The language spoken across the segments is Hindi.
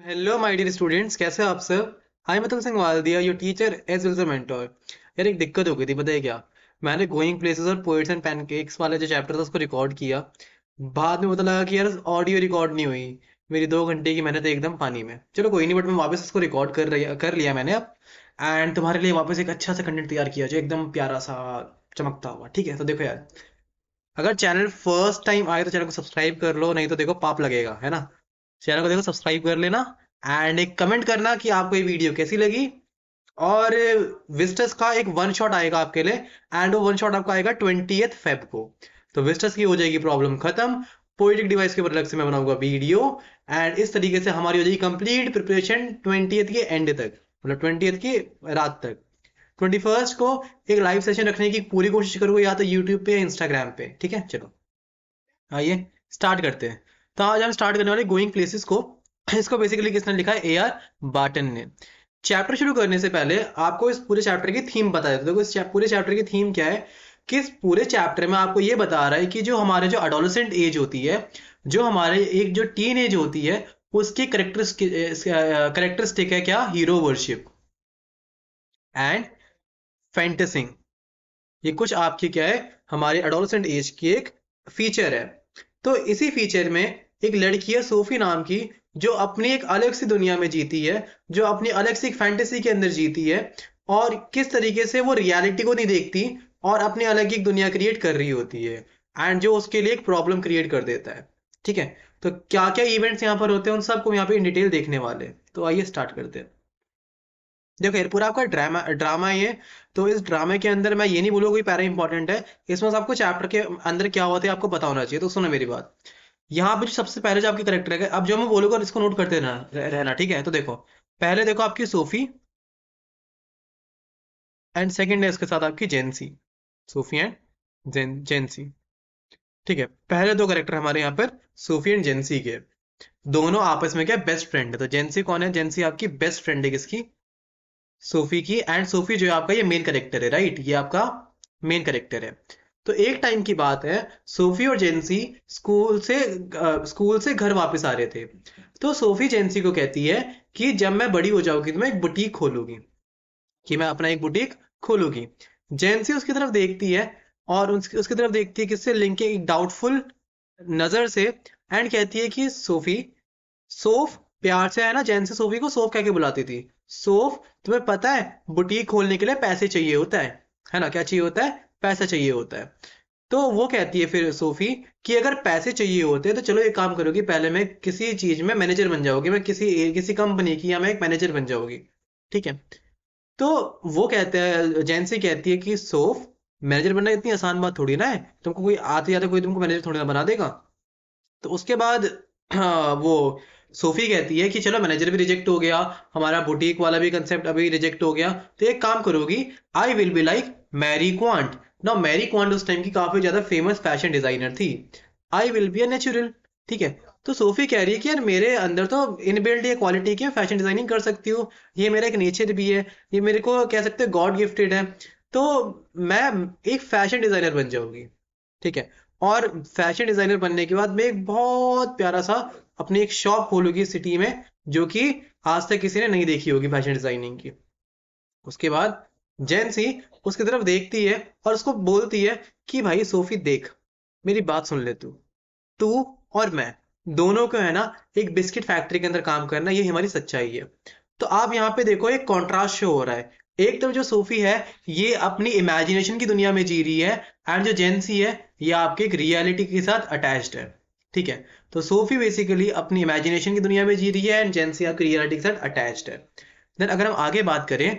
हेलो माय डियर स्टूडेंट्स कैसे हो आप सब हाय मैं तुमसे सिंह दिया your teacher as well as mentor यार एक दिक्कत हो गई थी बताइए क्या मैंने गोइंग प्लेसेस और पोइट्स एंड पैनकेक्स वाले जो चैप्टर था उसको रिकॉर्ड किया बाद में पता लगा कि यार ऑडियो रिकॉर्ड नहीं हुई मेरी दो घंटे की मेहनत एकदम पानी में चलो कोई नहीं बट मैं वापस उसको रिकॉर्ड कर रही कर लिया मैंने अब एंड तुम्हारे लिए वापस एक अच्छा सा कंटेंट तैयार किया जो एकदम प्यारा सा चमकता हुआ ठीक है तो देखो यार अगर चैनल फर्स्ट टाइम आए तो चैनल को सब्सक्राइब कर लो नहीं तो देखो पाप लगेगा है ना चैनल को देखो सब्सक्राइब कर लेना एंड एक कमेंट करना कि आपको ये वीडियो कैसी लगी और विस्टस का एक वन शॉट आएगा आपके लिए एंड वो वन शॉट आपका आएगा ट्वेंटी फेब को तो विस्टस की हो जाएगी प्रॉब्लम खत्म पोइटिक डिवाइस के ऊपर अलग से मैं बनाऊंगा वीडियो एंड इस तरीके से हमारी हो जाएगी कंप्लीट प्रिपरेशन ट्वेंटी के एंड तक मतलब ट्वेंटी की रात तक ट्वेंटी को एक लाइव सेशन रखने की पूरी कोशिश करूंगा या तो यूट्यूब पे या इंस्टाग्राम पे ठीक है चलो आइए स्टार्ट करते हैं तो आज हम स्टार्ट करने वाले गोइंग प्लेसेस को इसको बेसिकली किसने लिखा है ए आर बाटन ने चैप्टर शुरू करने से पहले आपको इस पूरे चैप्टर की थीम बता देते देखो इस पूरे चैप्टर की थीम क्या है कि इस पूरे चैप्टर में आपको ये बता रहा है कि जो हमारे जो अडोलसेंट एज होती है जो हमारे एक जो टीन एज होती है उसकी करेक्टरिस्टिक है क्या हीरो वर्शिप एंड फैंटसिंग ये कुछ आपकी क्या है हमारे अडोलसेंट एज की एक फीचर है तो इसी फीचर में एक लड़की है सोफी नाम की जो अपनी एक अलग सी दुनिया में जीती है जो अपनी अलग सी फैंटेसी के अंदर जीती है और किस तरीके से वो रियलिटी को नहीं देखती और अपनी अलग एक दुनिया क्रिएट कर रही होती है एंड जो उसके लिए एक प्रॉब्लम क्रिएट कर देता है ठीक है तो क्या क्या इवेंट्स यहाँ पर होते हैं उन सबको यहाँ पे इन डिटेल देखने वाले तो आइए स्टार्ट करते हैं देखो ये पूरा आपका ड्रामा ड्रामा ये तो इस ड्रामे के अंदर मैं ये नहीं बोलूंगा कोई पैरा इंपॉर्टेंट है इसमें आपको चैप्टर के अंदर क्या हुआ था आपको पता होना चाहिए तो सुनो मेरी बात यहाँ पे जो सबसे पहले जो आपके करेक्टर है अब जो मैं बोलूंगा इसको नोट करते रहना रहना ठीक है तो देखो पहले देखो आपकी सोफी एंड सेकेंड है इसके साथ आपकी जेंसी सोफी एंड जेन जेंसी ठीक है पहले दो करेक्टर हमारे यहाँ पर सोफी एंड जेंसी के दोनों आपस में क्या बेस्ट फ्रेंड है तो जेंसी कौन है जेंसी आपकी बेस्ट फ्रेंड है किसकी सोफी की एंड सोफी जो है आपका ये मेन करेक्टर है राइट ये आपका मेन करेक्टर है तो एक टाइम की बात है सोफी और जेंसी स्कूल से आ, स्कूल से घर वापस आ रहे थे तो सोफी जेंसी को कहती है कि जब मैं बड़ी हो जाऊंगी तो मैं एक बुटीक खोलूंगी कि मैं अपना एक बुटीक खोलूंगी जेंसी उसकी तरफ देखती है और उसकी उसकी तरफ देखती है किससे लिंक एक डाउटफुल नजर से एंड कहती है कि सोफी सोफ प्यार से है ना जैन से सोफी को सोफ कह के बुलाती थी सोफ तुम्हें पता है बुटीक खोलने के लिए पैसे चाहिए होता है है ना क्या चाहिए होता है पैसा चाहिए होता है तो वो कहती है फिर सोफी कि अगर पैसे चाहिए होते हैं तो चलो एक काम करोगी पहले मैं किसी चीज में मैनेजर बन जाओगी मैं किसी किसी कंपनी की या मैं एक मैनेजर बन जाऊंगी ठीक है तो वो कहते हैं जैन से कहती है कि सोफ मैनेजर बनना इतनी आसान बात थोड़ी ना है तुमको कोई आते जाते कोई तुमको मैनेजर थोड़ी ना बना देगा तो उसके बाद हाँ, वो सोफी कहती है कि चलो मैनेजर भी रिजेक्ट हो गया हमारा बुटीक वाला भी कंसेप्ट अभी रिजेक्ट हो गया तो एक काम करोगी I will be like Mary Quant ना मैरी क्वांट उस टाइम की काफी ज्यादा फेमस फैशन डिजाइनर थी I will be a natural ठीक है तो सोफी कह रही है कि यार मेरे अंदर तो इनबिल्ड ये क्वालिटी की फैशन डिजाइनिंग कर सकती हूँ ये मेरा एक नेचर भी है ये मेरे को कह सकते हैं गॉड गिफ्टेड है तो मैं एक फैशन डिजाइनर बन जाऊंगी ठीक है और फैशन डिजाइनर बनने के बाद मैं एक बहुत प्यारा सा अपनी एक शॉप खोलोगी सिटी में जो कि आज तक किसी ने नहीं देखी होगी फैशन डिजाइनिंग की उसके बाद जेंसी उसकी तरफ देखती है और उसको बोलती है कि भाई सोफी देख मेरी बात सुन ले तू तू और मैं दोनों को है ना एक बिस्किट फैक्ट्री के अंदर काम करना ये हमारी सच्चाई है तो आप यहाँ पे देखो एक कॉन्ट्रास्ट शो हो रहा है एक तरफ जो सोफी है ये अपनी इमेजिनेशन की दुनिया में जी रही है एंड जो जेंसी है ये आपके एक रियलिटी के साथ अटैच्ड है ठीक है तो सोफी बेसिकली अपनी इमेजिनेशन की दुनिया में जी रही है एंड जेंसी आपकी रियलिटी के साथ अटैच है देन अगर हम आगे बात करें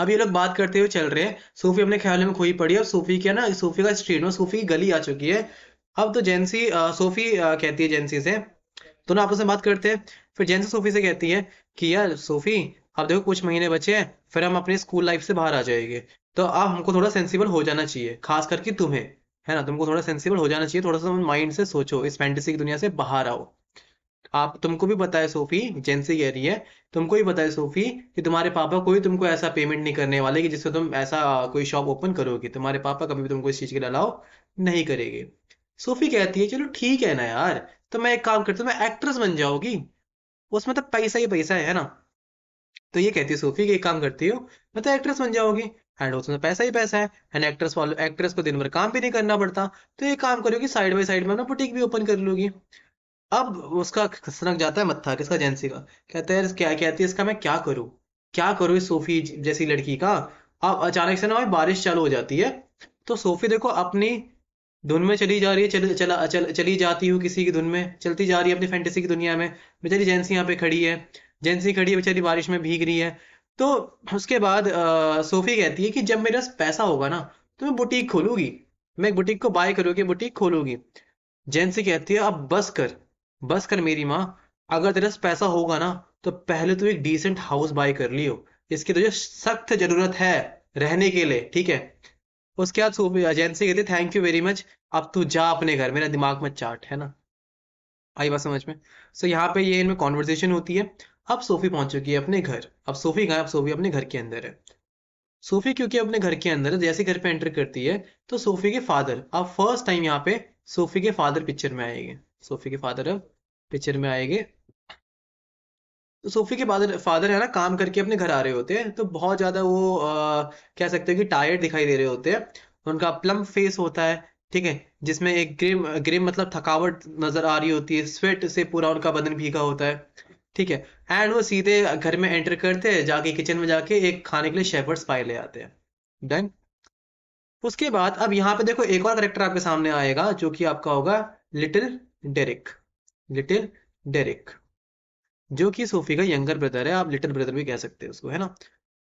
अब ये लोग बात करते हुए चल रहे हैं सूफी अपने ख्याल में खोई पड़ी है और सूफी क्या ना सूफी का स्ट्रीट में सूफी की गली आ चुकी है अब तो जेंसी सोफी कहती है जेंसी से दोनों तो आपस आपसे बात करते हैं फिर जेंसी सूफी से कहती है कि यार सूफी अब देखो कुछ महीने बचे हैं फिर हम अपने स्कूल लाइफ से बाहर आ जाएंगे तो आप हमको थोड़ा सेंसिबल हो जाना चाहिए खास करके तुम्हें है ना तुमको थोड़ा सेंसिबल हो जाना चाहिए थोड़ा सा माइंड से सोचो इस फैंटेसी की दुनिया से बाहर आओ आप तुमको भी बताए सोफी जेंसी कह रही है तुमको भी बताए सोफी कि तुम्हारे पापा कोई तुमको ऐसा पेमेंट नहीं करने वाले कि जिससे तुम ऐसा कोई शॉप ओपन करोगे तुम्हारे पापा कभी भी तुमको इस चीज़ के अलाउ नहीं करेगी सोफी कहती है चलो ठीक है ना यार तो मैं एक काम करती हूँ मैं एक्ट्रेस बन जाऊंगी उसमें तो पैसा ही पैसा है ना तो ये कहती है सोफी कि एक काम करती हूँ मैं तो एक्ट्रेस बन जाऊंगी एंड उसमें पैसा ही पैसा है एंड एक्ट्रेस वालों एक्ट्रेस को दिन भर काम भी नहीं करना पड़ता तो ये काम करोगी साइड बाई साइड में अपना बुटीक भी ओपन कर लोगी अब उसका खसनक जाता है मत्था किसका एजेंसी का कहते हैं क्या कहती है इसका मैं क्या करूँ क्या करूँ इस सोफी जैसी लड़की का अब अचानक से ना भाई बारिश चालू हो जाती है तो सोफी देखो अपनी धुन में चली जा रही है चल, चल, चल, चली जाती हूँ किसी की धुन में चलती जा रही है अपनी फैंटेसी की दुनिया में बेचारी जेंसी यहाँ पे खड़ी है जेंसी खड़ी है बेचारी बारिश में भीग रही है तो उसके बाद आ, सोफी कहती है कि जब मेरे पास पैसा होगा ना तो मैं बुटीक खोलूंगी मैं एक बुटीक को बाय करूँगी बुटीक खोलूंगी जेंसी कहती है अब बस कर बस कर मेरी माँ अगर तेरे पास पैसा होगा ना तो पहले तो एक डिसेंट हाउस बाय कर लियो इसकी तुझे सख्त जरूरत है रहने के लिए ठीक है उसके बाद सोफी एजेंसी कहती है थैंक यू वेरी मच अब तू जा अपने घर मेरा दिमाग में चाट है ना आई बात समझ में सो so, यहाँ पे ये इनमें कॉन्वर्जेशन होती है अब सोफी पहुंच चुकी है अपने घर अब सोफी कहा अब सोफी अपने घर के अंदर है सोफी क्योंकि अपने घर के अंदर है तो जैसे घर पे एंटर करती है तो सोफी के फादर अब फर्स्ट टाइम यहाँ पे सोफी के फादर पिक्चर में आएंगे सोफी के फादर अब पिक्चर में आएंगे तो सोफी के फादर फादर है ना काम करके अपने घर आ रहे होते हैं तो बहुत ज्यादा वो आ, कह सकते हो कि टायर्ड दिखाई दे रहे होते हैं उनका प्लम फेस होता है ठीक है जिसमें एक ग्रिम ग्रिम मतलब थकावट नजर आ रही होती है स्वेट से पूरा उनका बदन भीगा होता है ठीक है एंड वो सीधे घर में एंटर करते हैं जाके किचन में जाके एक खाने के लिए शेफर्ड्स पाई ले आते हैं डन उसके बाद अब यहाँ पे देखो एक और करेक्टर आपके सामने आएगा जो कि आपका होगा लिटिल डेरिक लिटिल डेरिक जो कि सोफी का यंगर ब्रदर है आप लिटिल ब्रदर भी कह सकते हैं उसको है ना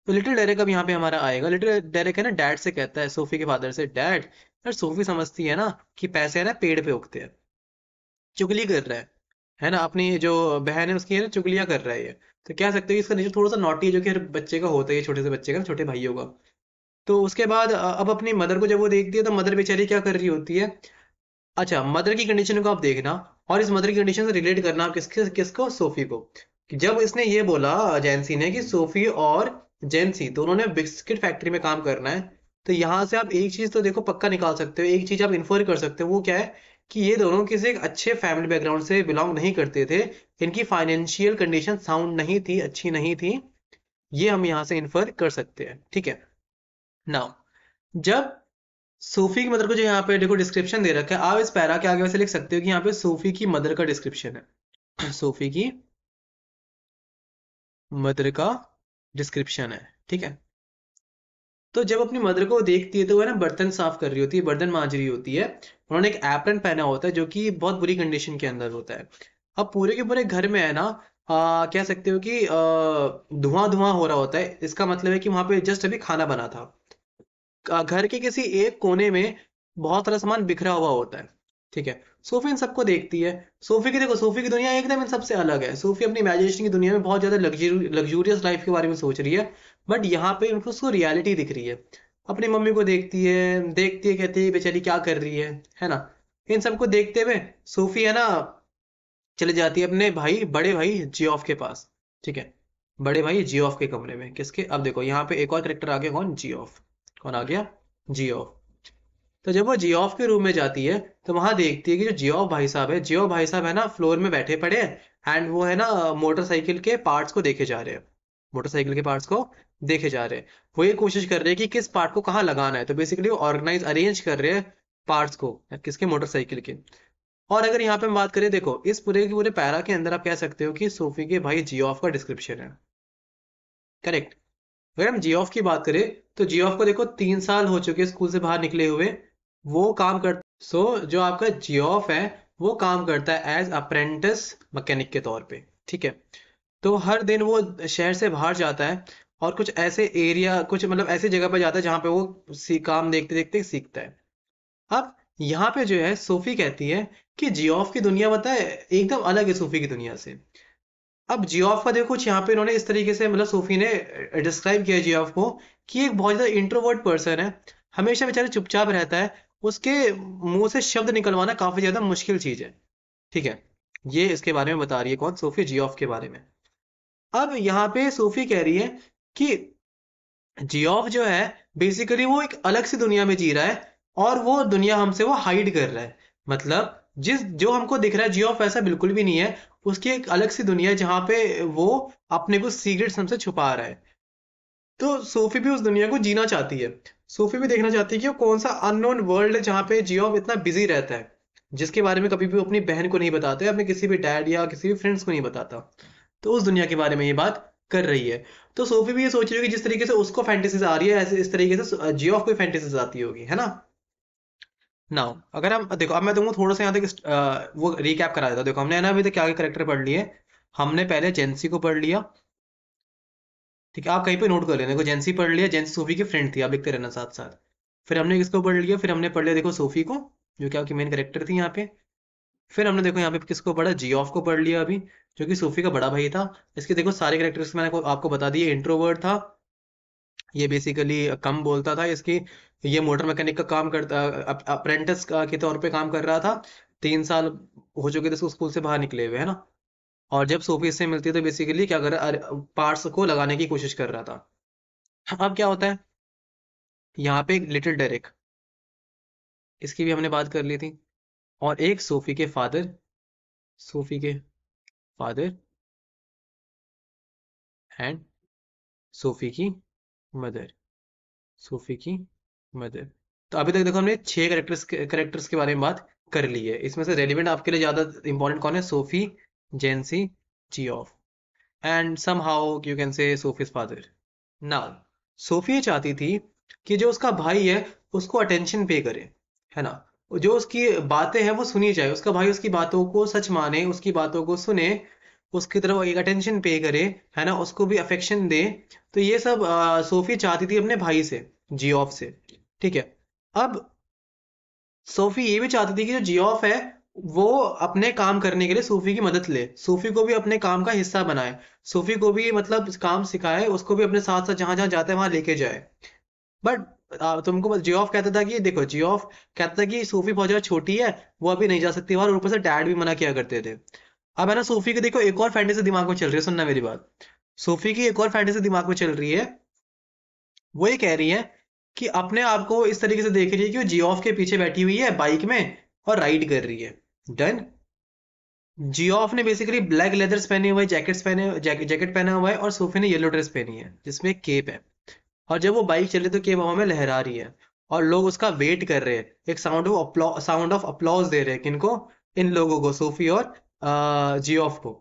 तो लिटिल डेरिक अब यहाँ पे हमारा आएगा लिटिल डेरिक है ना डैड से कहता है सोफी के फादर से डैड सोफी समझती है ना कि पैसे है ना पेड़ पे उगते हैं चुगली कर रहा है है ना अपनी जो बहन है उसकी है ना चुगलियाँ कर रहा है तो कह सकते हो इसका नेचर थोड़ा सा नॉटी है जो कि हर बच्चे का होता है छोटे से बच्चे का छोटे भाइयों का तो उसके बाद अब अपनी मदर को जब वो देखती है तो मदर बेचारी क्या कर रही होती है अच्छा मदर की कंडीशन को आप देखना और इस मदर की कंडीशन से रिलेट करना आप किसके किसको सोफी को जब इसने ये बोला जैनसी ने कि सोफी और जैनसी दोनों ने बिस्किट फैक्ट्री में काम करना है तो यहाँ से आप एक चीज तो देखो पक्का निकाल सकते हो एक चीज आप इन्फोर कर सकते हो वो क्या है कि ये दोनों किसी एक अच्छे फैमिली बैकग्राउंड से बिलोंग नहीं करते थे इनकी फाइनेंशियल कंडीशन साउंड नहीं थी अच्छी नहीं थी ये हम यहां से इन्फर कर सकते हैं ठीक है नाउ जब सूफी की मदर को जो यहाँ पे देखो डिस्क्रिप्शन दे रखा है आप इस पैरा के आगे वैसे लिख सकते हो कि यहाँ पे सूफी की मदर का डिस्क्रिप्शन है सूफी की मदर का डिस्क्रिप्शन है ठीक है तो जब अपनी मदर को देखती है तो वह ना बर्तन साफ कर रही होती है बर्तन मांझ रही होती है उन्होंने एक एप्रन पहना होता है जो कि बहुत बुरी कंडीशन के अंदर होता है अब पूरे के पूरे घर में है ना आ, कह सकते हो कि धुआं धुआं हो रहा होता है इसका मतलब है कि वहां पे जस्ट अभी खाना बना था घर के किसी एक कोने में बहुत सारा सामान बिखरा हुआ होता है ठीक है सोफी इन सबको देखती है सोफी की देखो सोफी की दुनिया एकदम इन सबसे अलग है सोफी अपनी इमेजिनेशन की दुनिया में बहुत ज्यादा लग्जूरियस लाइफ के बारे में सोच रही है बट यहाँ पे उनको उसको रियलिटी दिख रही है अपनी मम्मी को देखती है देखती है कहती है बेचारी क्या कर रही है है ना इन सबको देखते हुए सूफी है ना चले जाती है अपने भाई बड़े भाई जियोफ के पास ठीक है बड़े भाई जियोफ के कमरे में किसके अब देखो यहाँ पे एक और करेक्टर आ गया कौन जियोफ कौन आ गया जियोफ तो जब वो जियोफ के रूम में जाती है तो वहां देखती है कि जो जियोफ भाई साहब है जियोफ भाई साहब है ना फ्लोर में बैठे पड़े हैं एंड वो है ना मोटरसाइकिल के पार्ट्स को देखे जा रहे हैं मोटरसाइकिल के पार्ट्स को देखे जा रहे हैं वो ये कोशिश कर रहे हैं कि किस पार्ट को कहाँ लगाना है तो बेसिकली वो ऑर्गेनाइज अरेंज कर रहे हैं पार्ट्स को किसके मोटरसाइकिल के और अगर यहाँ पे हम बात करें देखो इस पूरे के पूरे पैरा के अंदर आप कह सकते हो कि सोफी के भाई जी का डिस्क्रिप्शन है करेक्ट अगर हम जी की बात करें तो जी को देखो तीन साल हो चुके स्कूल से बाहर निकले हुए वो काम कर सो so, जो आपका जी है वो काम करता है एज अप्रेंटिस मैकेनिक के तौर पे ठीक है तो हर दिन वो शहर से बाहर जाता है और कुछ ऐसे एरिया कुछ मतलब ऐसे जगह पर जाता है जहां पे वो काम देखते देखते सीखता है अब यहाँ पे जो है सोफी कहती है कि जियोफ की दुनिया बताए एकदम अलग है सूफी की दुनिया से अब जियोफ का देखो कुछ यहाँ पे इन्होंने इस तरीके से मतलब सूफी ने डिस्क्राइब किया जियोफ को कि एक बहुत ज़्यादा इंट्रोवर्ट पर्सन है हमेशा बेचारे चुपचाप रहता है उसके मुंह से शब्द निकलवाना काफ़ी ज़्यादा मुश्किल चीज़ है ठीक है ये इसके बारे में बता रही है कौन सोफी जियोफ के बारे में अब यहाँ पे सूफी कह रही है कि जियोफ जो है बेसिकली वो एक अलग सी दुनिया में जी रहा है और वो दुनिया हमसे वो हाइड कर रहा है मतलब जिस जो हमको दिख रहा है जियोफ ऐसा बिल्कुल भी नहीं है उसकी एक अलग सी दुनिया है पे वो अपने कुछ सीक्रेट्स हमसे छुपा रहा है तो सोफी भी उस दुनिया को जीना चाहती है सोफी भी देखना चाहती है कि वो कौन सा अननोन वर्ल्ड है जहाँ पे जियोफ इतना बिजी रहता है जिसके बारे में कभी भी अपनी बहन को नहीं बताते अपने किसी भी डैड या किसी भी फ्रेंड्स को नहीं बताता तो उस दुनिया के बारे में ये बात कर रही है तो सोफी भी ये सोच रही होगी जिस तरीके से उसको फैंटेसीज आ रही है ऐसे इस तरीके से जियो को फैंटेसीज आती होगी है ना नाउ अगर हम देखो अब मैं तुमको थोड़ा सा यहाँ तक वो रिकैप करा देता देखो हमने ना अभी तक क्या क्या करेक्टर पढ़ लिए हमने पहले जेंसी को पढ़ लिया ठीक है आप कहीं पे नोट कर लेना देखो जेंसी पढ़ लिया जेंसी सोफी की फ्रेंड थी आप लिखते रहना साथ साथ फिर हमने किसको पढ़ लिया फिर हमने पढ़ लिया देखो सोफी को जो क्या मेन करेक्टर थी यहाँ पे फिर हमने देखो यहाँ पे किसको पढ़ा जी को पढ़ लिया अभी जो कि सूफी का बड़ा भाई था इसके देखो सारे करेक्टर्स मैंने आपको बता दिए इंट्रोवर्ड था ये बेसिकली कम बोलता था इसकी ये मोटर मैकेनिक का काम करता अप्रेंटिस के तौर पे काम कर रहा था तीन साल हो चुके थे स्कूल से बाहर निकले हुए है ना और जब सोफी इससे मिलती है तो बेसिकली क्या कर पार्ट्स को लगाने की कोशिश कर रहा था अब क्या होता है यहाँ पे लिटिल डेरिक इसकी भी हमने बात कर ली थी और एक सोफी के फादर सोफी के फादर एंड सोफी की मदर सोफी की मदर तो अभी तक देखो हमने छह करेक्टर्स करेक्टर्स के बारे में बात कर ली है इसमें से रेलिवेंट आपके लिए ज्यादा इंपॉर्टेंट कौन है सोफी जेंसी of and somehow you can say Sophie's father now Sophie चाहती थी कि जो उसका भाई है उसको अटेंशन पे करे है ना जो उसकी बातें हैं वो सुनी जाए उसका भाई उसकी बातों को सच माने उसकी बातों को सुने उसकी तरफ एक अटेंशन पे करे है ना उसको भी अफेक्शन दे तो ये सब सोफी चाहती थी अपने भाई से जियोफ से ठीक है अब सोफी ये भी चाहती थी कि जो जियोफ है वो अपने काम करने के लिए सूफी की मदद ले सूफी को भी अपने काम का हिस्सा बनाए सूफी को भी मतलब काम सिखाए उसको भी अपने साथ साथ जहां जहां जाते हैं वहां लेके जाए बट तुमको बस जियोफ कहता था कि देखो जियोफ कहता था कि सूफी बहुत ज्यादा छोटी है वो अभी नहीं जा सकती और ऊपर से डैड भी मना किया करते थे अब है ना सूफी की देखो एक और फैंटेसी दिमाग में चल रही है सुनना मेरी बात सूफी की एक और फैंटेसी दिमाग में चल रही है वो ये कह रही है कि अपने आप को इस तरीके से देख रही है कि वो जियोफ के पीछे बैठी हुई है बाइक में और राइड कर रही है डन जियोफ ने बेसिकली ब्लैक लेदर्स पहने हुए जैकेट्स पहने जैकेट पहना हुआ है और सूफी ने येलो ड्रेस पहनी है जिसमें एक केप है और जब वो बाइक चले तो केव हवा में लहरा रही है और लोग उसका वेट कर रहे हैं एक sound of sound of applause दे रहे हैं किनको इन लोगों को सूफी और जियोफ को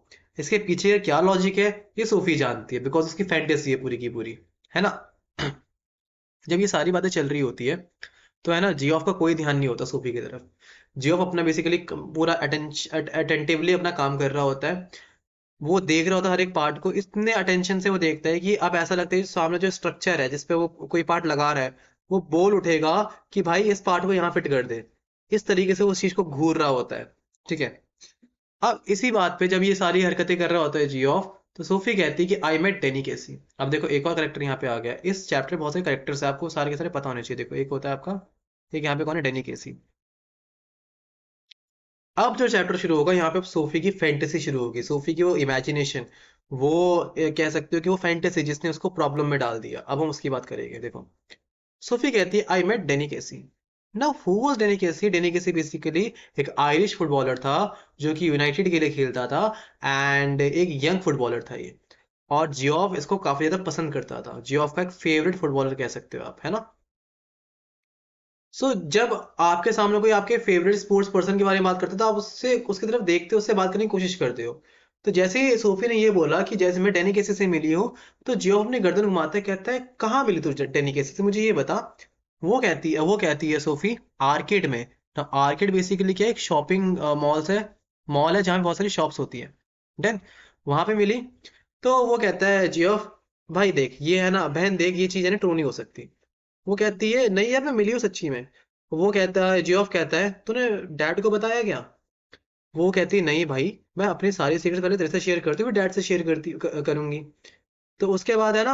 इसके पीछे क्या लॉजिक है ये सूफी जानती है बिकॉज उसकी फैंटेसी है पूरी की पूरी है ना जब ये सारी बातें चल रही होती है तो है ना जियोफ का कोई ध्यान नहीं होता सूफी की तरफ जियोफ अपना बेसिकली पूरा अटेंटिवली अपना काम कर रहा होता है वो देख रहा होता है हर एक पार्ट को इतने अटेंशन से वो देखता है कि अब ऐसा लगता है सामने जो स्ट्रक्चर है जिसपे वो कोई पार्ट लगा रहा है वो बोल उठेगा कि भाई इस पार्ट को यहाँ फिट कर दे इस तरीके से उस चीज को घूर रहा होता है ठीक है अब इसी बात पे जब ये सारी हरकतें कर रहा होता है जी ऑफ तो सोफी कहती है कि आई मेट डेनी केसी अब देखो एक और करेक्टर यहाँ पे आ गया इस चैप्टर बहुत सारे करेक्टर्स है आपको सारे के सारे पता होने चाहिए देखो एक होता है आपका एक यहाँ पे कौन है डेनी केसी अब जो चैप्टर शुरू होगा यहाँ पे अब सोफी की फैंटेसी शुरू होगी सोफी की वो इमेजिनेशन वो कह सकते हो कि वो फैंटेसी जिसने उसको प्रॉब्लम में डाल दिया अब हम उसकी बात करेंगे देखो सोफी कहती है आई मेट डेनी केसी ना who was Danny Casey Danny Casey basically एक आयरिश फुटबॉलर था जो कि यूनाइटेड के लिए खेलता था एंड एक यंग फुटबॉलर था ये और जियोफ इसको काफी ज्यादा पसंद करता था जियोफ का एक फेवरेट फुटबॉलर कह सकते हो आप है ना सो so, जब आपके सामने कोई आपके फेवरेट स्पोर्ट्स पर्सन के बारे में बात करते हो तो आप उससे उसकी तरफ देखते हो उससे बात करने की कोशिश करते हो तो जैसे सोफी ने ये बोला कि जैसे मैं टेनी केसी से मिली हूँ तो जियो अपने गर्दन घुमाते कहता है कहाँ मिली तुझे टेनी कैसे से तो मुझे ये बता वो कहती है वो कहती है सोफी आर्केड में ना तो आर्केड बेसिकली क्या एक शॉपिंग मॉल्स है मॉल है जहाँ पे बहुत सारी शॉप्स होती है देन वहां पे मिली तो वो कहता है जियो भाई देख ये है ना बहन देख ये चीज है ना ट्रो नहीं हो सकती वो कहती है नहीं यार मैं मिली हूँ सच्ची में वो कहता है जियोफ कहता है तूने डैड को बताया क्या वो कहती है नहीं भाई मैं अपनी सारी सीक्रेट पहले तेरे से शेयर करती हूँ डैड से शेयर करती करूंगी तो उसके बाद है ना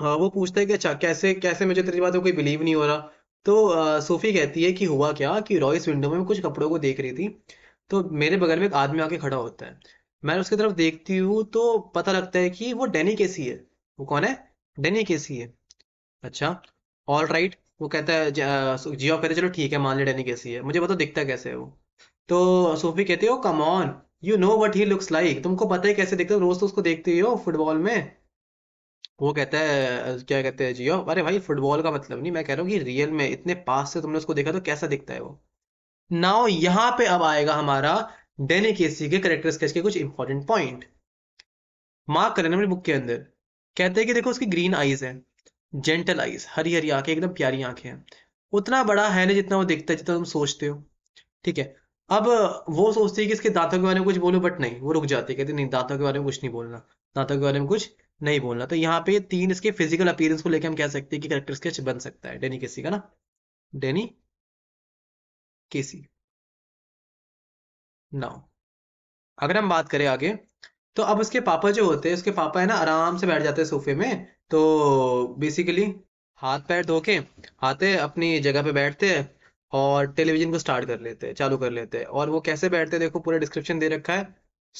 हाँ, वो पूछता है कि अच्छा कैसे कैसे मुझे तेरी बात कोई बिलीव नहीं हो रहा तो सूफी कहती है कि हुआ क्या कि रॉयस विंडो में कुछ कपड़ों को देख रही थी तो मेरे बगल में एक आदमी आके खड़ा होता है मैं उसकी तरफ देखती हूँ तो पता लगता है कि वो डेनी कैसी है वो कौन है डेनी कैसी है अच्छा ऑल राइट right, वो कहता है जिया कहते चलो ठीक है मान लिया कैसी है मुझे बताओ दिखता कैसे है वो तो सोफी कहती है come on you know what he looks like तुमको पता ही कैसे देखते हो रोज तो उसको देखते हो फुटबॉल में वो कहता है क्या कहते हैं जियो अरे भाई फुटबॉल का मतलब नहीं मैं कह रहा हूँ कि रियल में इतने पास से तुमने उसको देखा तो कैसा दिखता है वो नाउ यहाँ पे अब आएगा हमारा डेनी केसी के करेक्टर स्केच के कुछ इंपॉर्टेंट पॉइंट मार्क करें अपनी बुक के अंदर कहते हैं कि देखो उसकी ग्रीन आईज है जेंटल आइज हरी हरी आंखें एकदम प्यारी आंखें हैं उतना बड़ा है ना जितना वो दिखता है जितना तुम सोचते हो ठीक है अब वो सोचती है कि इसके दांतों के बारे में कुछ बोलो बट नहीं वो रुक जाती है कहती नहीं दांतों के बारे में कुछ नहीं बोलना दांतों के बारे में कुछ नहीं बोलना तो यहाँ पे तीन इसके फिजिकल अपीयरेंस को लेकर हम कह सकते हैं कि करेक्टर स्केच बन सकता है डेनी केसी का ना डेनी केसी नाउ अगर हम बात करें आगे तो अब उसके पापा जो होते हैं उसके पापा है ना आराम से बैठ जाते हैं सोफे में तो बेसिकली हाथ पैर धो के आते अपनी जगह पे बैठते हैं और टेलीविजन को स्टार्ट कर लेते हैं चालू कर लेते हैं और वो कैसे बैठते हैं देखो पूरा डिस्क्रिप्शन दे रखा है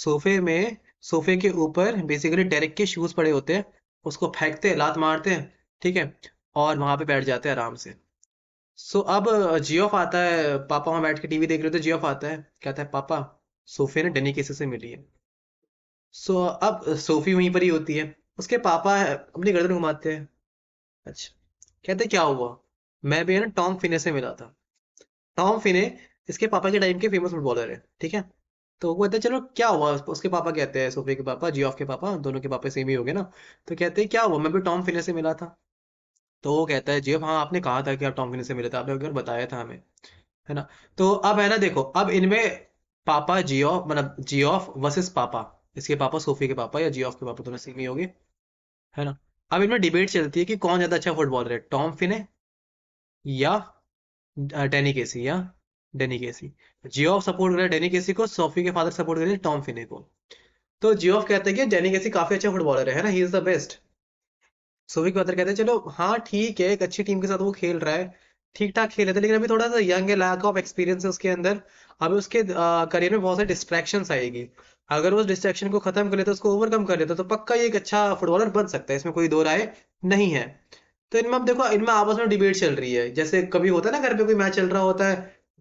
सोफे में सोफे के ऊपर बेसिकली डेरेक के शूज पड़े होते हैं उसको फेंकते लात मारते हैं ठीक है और वहां पे बैठ जाते हैं आराम से सो so, अब जियोफ आता है पापा वहां बैठ के टीवी देख रहे होते जियोफ आता है कहता है पापा सोफे ने डेनी केसे से मिली है सो so, अब सोफी वहीं पर ही होती है उसके पापा अपनी गर्दन घुमाते हैं अच्छा कहते क्या हुआ मैं भी है ना टॉम फिने से मिला था टॉम फिने इसके पापा के टाइम के फेमस फुटबॉलर है ठीक है तो वो कहते चलो क्या हुआ उसके पापा कहते हैं सोफी के पापा जी ऑफ के पापा दोनों के पापा सेम ही हो गए ना तो कहते हैं क्या हुआ मैं भी टॉम फिने से मिला था तो वो कहता है जी हाँ आपने कहा था कि आप टॉम फिने से मिले थे आपने अगर बताया था हमें है ना तो अब है ना देखो अब इनमें पापा जी ऑफ मतलब जी ऑफ वर्सेस पापा इसके पापा सोफी के पापा या जी ऑफ के पापा दोनों सेम ही हो गए है ना अब इनमें डिबेट चलती है कि कौन ज्यादा अच्छा फुटबॉलर है टॉम फिने या डेनी केसी या डेनी केसी जियोफ सपोर्ट कर रहे डेनी केसी को सोफी के फादर सपोर्ट कर रहे टॉम फिने को तो जियोफ कहते हैं कि डेनी केसी काफी अच्छा फुटबॉलर है ना he is the best Sophie के फादर कहते हैं चलो हाँ ठीक है एक अच्छी टीम के साथ वो खेल रहा है ठीक ठाक खेल लेता लेकिन अभी थोड़ा सा यंग है लैक ऑफ एक्सपीरियंस है उसके अंदर अभी उसके करियर में बहुत सारी डिस्ट्रैक्शन आएगी अगर वो उस डिस्ट्रैक्शन को खत्म कर लेते उसको ओवरकम कर लेता तो पक्का ये एक अच्छा फुटबॉलर बन सकता है इसमें कोई दो राय नहीं है तो इनमें अब देखो इनमें आपस में डिबेट चल रही है जैसे कभी होता है ना घर पे कोई मैच चल रहा होता है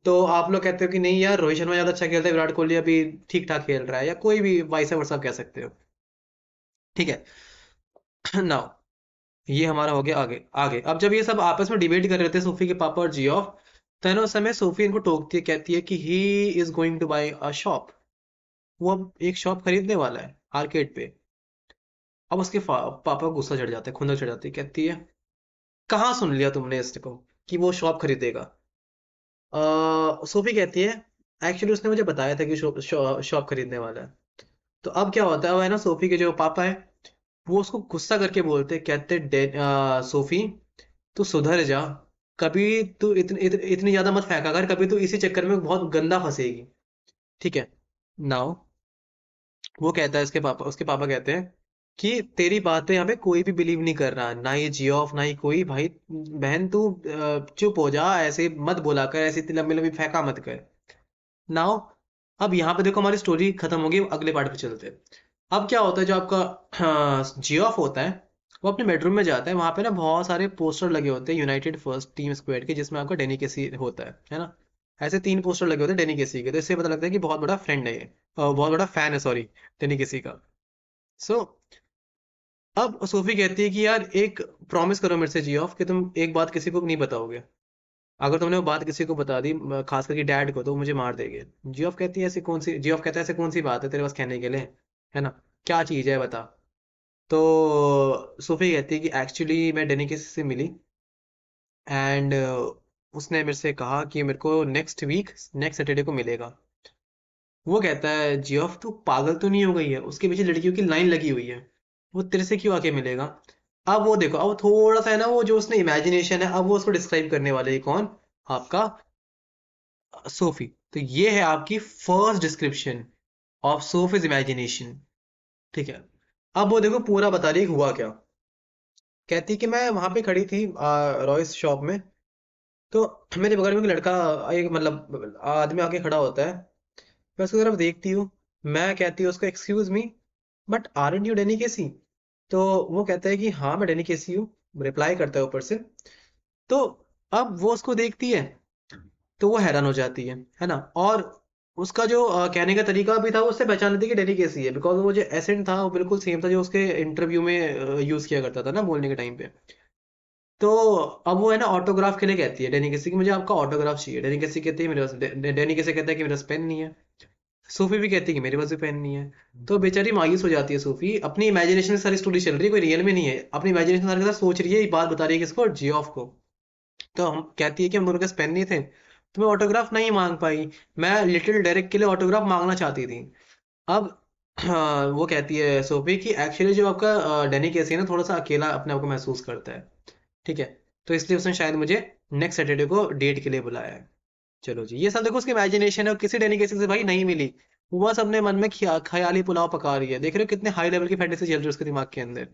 तो आप लोग कहते हो कि नहीं यार रोहित शर्मा ज्यादा अच्छा खेलता है विराट कोहली अभी ठीक ठाक खेल रहा है या कोई भी वाइस वर्सा कह सकते हो ठीक है नाउ ये हमारा हो गया आगे आगे अब जब ये सब आपस में डिबेट कर रहे थे सूफी के पापा और जी ऑफ उस समय सूफी इनको टोकती है कहती है कि he is going to buy a shop वो अब एक शॉप खरीदने वाला है आर्केड पे अब उसके पापा गुस्सा चढ़ जाता है खुंदक चढ़ जाती है कहती है कहाँ सुन लिया तुमने इसको कि वो शॉप खरीदेगा आ, सोफी कहती है एक्चुअली उसने मुझे बताया था कि शॉप खरीदने वाला है तो अब क्या होता है वह ना सोफी के जो पापा है वो उसको गुस्सा करके बोलते कहते सोफी तू सुधर जा कभी तू इतन, इतन, इतनी ज्यादा मत फेंका कर कभी तू इसी चक्कर में बहुत गंदा फंसेगी ठीक है नाउ वो कहता है इसके पापा उसके पापा कहते हैं कि तेरी बात पे यहाँ पे कोई भी बिलीव नहीं कर रहा ना ये जियो ऑफ ना ही कोई भाई बहन तू चुप हो जा ऐसे मत बोला कर ऐसे इतनी लंबी लंबी फेंका मत कर नाउ अब यहाँ पे देखो हमारी स्टोरी खत्म होगी अगले पार्ट पे चलते हैं अब क्या होता है जो आपका जी हाँ, ऑफ होता है वो अपने बेडरूम में जाता है वहां पे ना बहुत सारे पोस्टर लगे होते हैं यूनाइटेड फर्स्ट टीम स्क्वाड के जिसमें आपका डेनी केसी होता है है ना ऐसे तीन पोस्टर लगे होते हैं डेनी केसी के तो इससे पता लगता है कि बहुत बड़ा फ्रेंड है ये बहुत बड़ा फैन है सॉरी डेनी केसी का सो so, अब सोफी कहती है कि यार एक प्रॉमिस करो मेरे से जी ऑफ कि तुम एक बात किसी को नहीं बताओगे अगर तुमने वो बात किसी को बता दी खास करके डैड को तो मुझे मार देगी जी ऑफ कहती है ऐसी कौन सी जी ऑफ कहता है ऐसी कौन सी बात है तेरे पास कहने के लिए है ना क्या चीज़ है बता तो सूफी कहती है कि एक्चुअली मैं डेनी किसी से मिली एंड uh, उसने मेरे से कहा कि मेरे को नेक्स्ट वीक नेक्स्ट सैटरडे को मिलेगा वो कहता है जियोफ तू पागल तो नहीं हो गई है उसके पीछे लड़कियों की लाइन लगी हुई है वो तेरे से क्यों आके मिलेगा अब वो देखो अब थोड़ा सा है ना वो जो उसने इमेजिनेशन है अब वो उसको डिस्क्राइब करने वाले है कौन आपका सोफी तो ये है आपकी first description of Sophie's imagination ठीक है अब वो देखो पूरा बता रही हुआ क्या कहती कि मैं वहां पे खड़ी थी रॉयस शॉप में तो मेरे बगल में एक लड़का एक मतलब आदमी आके खड़ा होता है मैं उसकी तरफ देखती हूँ मैं कहती हूँ उसको excuse me but aren't you Danny Casey तो वो कहता है कि हाँ मैं डेनी केसी हूँ रिप्लाई करता है ऊपर से तो अब वो उसको देखती है तो वो हैरान हो जाती है है ना और उसका जो आ, कहने का तरीका भी था उससे पहचान लेती कि डेली कैसी है बिकॉज वो जो एसेंट था वो बिल्कुल सेम था जो उसके इंटरव्यू में यूज़ किया करता था ना बोलने के टाइम पे तो अब वो है ना ऑटोग्राफ के लिए कहती है डेनी केसी की मुझे आपका ऑटोग्राफ चाहिए डेनी केसी कहती है मेरे पास डेनी केसी कहता है कि मेरे पास पेन नहीं है सूफी भी कहती है कि मेरे पास भी पेन नहीं है तो बेचारी मायूस हो जाती है सूफी अपनी इमेजिनेशन से सारी स्टोरी चल रही है कोई रियल में नहीं है अपनी इमेजिनेशन सारे साथ सोच रही है बात बता रही है किसको जियोफ को तो हम कहती है कि हम दोनों के पेन नहीं थे तो मैं ऑटोग्राफ नहीं मांग पाई मैं लिटिल डेरिक के लिए ऑटोग्राफ मांगना चाहती थी अब हाँ, वो कहती है सोफी कि एक्चुअली जो आपका डेनी कैसे है ना थोड़ा सा अकेला अपने आप को महसूस करता है ठीक है तो इसलिए उसने शायद मुझे नेक्स्ट सैटरडे को डेट के लिए बुलाया है चलो जी ये सब देखो उसकी इमेजिनेशन है किसी डेनी कैसे से भाई नहीं मिली वो बस अपने मन में ख्याली पुलाव पका रही है देख रहे हो कितने हाई लेवल की फैंटेसी चल रही है उसके दिमाग के अंदर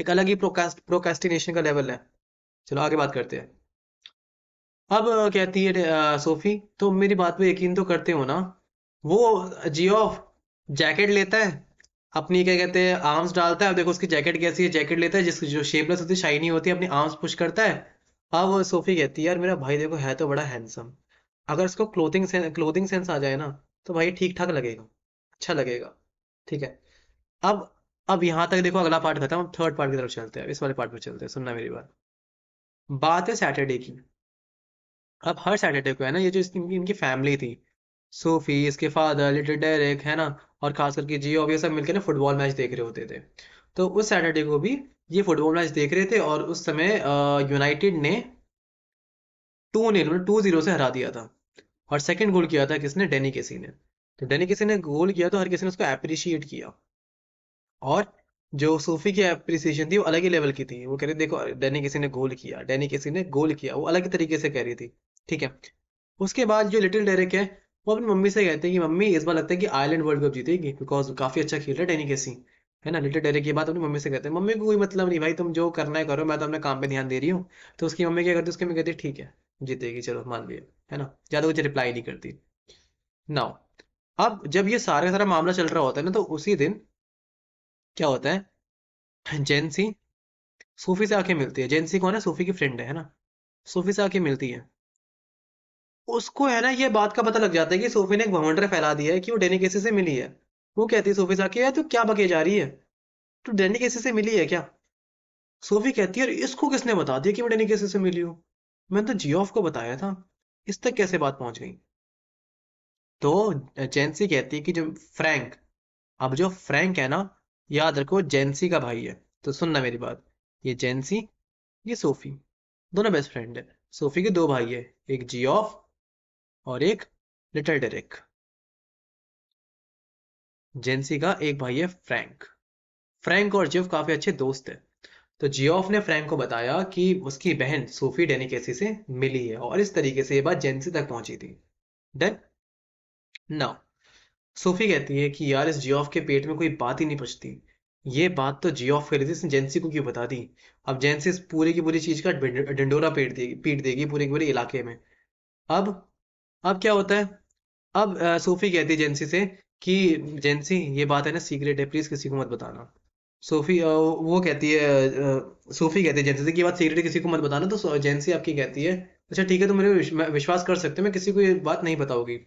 एक अलग ही प्रोकास्ट प्रोकास्टिनेशन का लेवल है चलो आगे बात करते हैं अब कहती है आ, सोफी तो मेरी बात पे यकीन तो करते हो ना वो जियो जैकेट लेता है अपनी क्या कहते हैं आर्म्स डालता है अब देखो उसकी जैकेट कैसी है जैकेट लेता है जिस जो शेपलेस होती है शाइनी होती है अपनी आर्म्स पुश करता है अब सोफी कहती है यार मेरा भाई देखो है तो बड़ा हैंडसम अगर उसको क्लोथिंग सेंस क्लोथिंग सेंस आ जाए ना तो भाई ठीक ठाक लगेगा अच्छा लगेगा ठीक है अब अब यहाँ तक देखो अगला पार्ट खत्म थर्ड पार्ट की तरफ चलते हैं इस वाले पार्ट पर चलते हैं सुनना मेरी बात बात है सैटरडे की अब हर सैटरडे को है ना ये जो इनकी इनकी फैमिली थी सोफी इसके फादर लिटिल डेरिक है ना और खास करके जियो ये सब मिलकर ना फुटबॉल मैच देख रहे होते थे तो उस सैटरडे को भी ये फुटबॉल मैच देख रहे थे और उस समय यूनाइटेड ने टू ने टू जीरो से हरा दिया था और सेकंड गोल किया था किसने डेनी केसी ने तो डेनी केसी ने गोल किया तो हर किसी ने उसको अप्रिशिएट किया और जो सूफी की अप्रिसिएशन थी वो अलग ही लेवल की थी वो कह रही देखो डेनी केसी ने गोल किया डेनी केसी ने गोल किया वो अलग तरीके से कह रही थी ठीक है उसके बाद जो लिटिल डेरिक है वो अपनी मम्मी से कहते हैं कि मम्मी इस बार लगता है कि आयलैंड वर्ल्ड कप जीतेगी बिकॉज काफी अच्छा खेल रहा है टेनी कैसी है ना लिटिल डेरिक ये बात अपनी मम्मी से कहते हैं मम्मी को कोई मतलब नहीं भाई तुम जो करना है करो मैं तो अपने काम पे ध्यान दे रही हूँ तो उसकी मम्मी क्या करती है उसकी मम्मी कहती है ठीक है जीतेगी चलो मान लिया है ना ज्यादा कुछ रिप्लाई नहीं करती नाउ अब जब ये सारा सारा मामला चल रहा होता है ना तो उसी दिन क्या होता है जेंसी सूफी से आके मिलती है जेंसी कौन है सूफी की फ्रेंड है ना सूफी से आके मिलती है उसको है ना ये बात का पता लग जाता है कि सोफी ने एक भवंडर फैला दिया है कि वो डेनी केसी से मिली है वो कहती है सोफी से आके तो क्या बके जा रही है तो डेनी केसी से मिली है क्या सोफी कहती है इसको किसने बता दिया कि मैं डेनी केसी से मिली हूँ मैंने तो जियोफ को बताया था इस तक कैसे बात पहुंच गई तो जेंसी कहती है कि जो फ्रैंक अब जो फ्रैंक है ना याद रखो जेंसी का भाई है तो सुनना मेरी बात ये जेंसी ये सोफी दोनों बेस्ट फ्रेंड है सोफी के दो भाई है एक जियोफ और एक लिटल डेरिक जेंसी का एक भाई है फ्रैंक फ्रैंक और जिफ काफी अच्छे दोस्त है तो जियोफ ने फ्रैंक को बताया कि उसकी बहन सोफी डेनिकेसी से मिली है और इस तरीके से ये बात जेंसी तक पहुंची थी डन नाउ सोफी कहती है कि यार इस जियोफ के पेट में कोई बात ही नहीं पचती ये बात तो जियोफ कर रही थी इसने जेंसी को क्यों बता दी अब जेंसी इस पूरी की पूरी चीज का डंडोरा पीट देगी पीट देगी पूरे के पूरे इलाके में अब अब क्या होता है अब सोफी कहती है जेंसी से कि जेंसी ये बात है ना सीक्रेट है प्लीज किसी को मत बताना सोफी वो कहती है सोफी कहती है जेंसी से कि बात सीक्रेट किसी को मत बताना तो जेंसी आपकी कहती है अच्छा ठीक है तो मेरे विश्वास कर सकते हो मैं किसी को ये बात नहीं बताऊंगी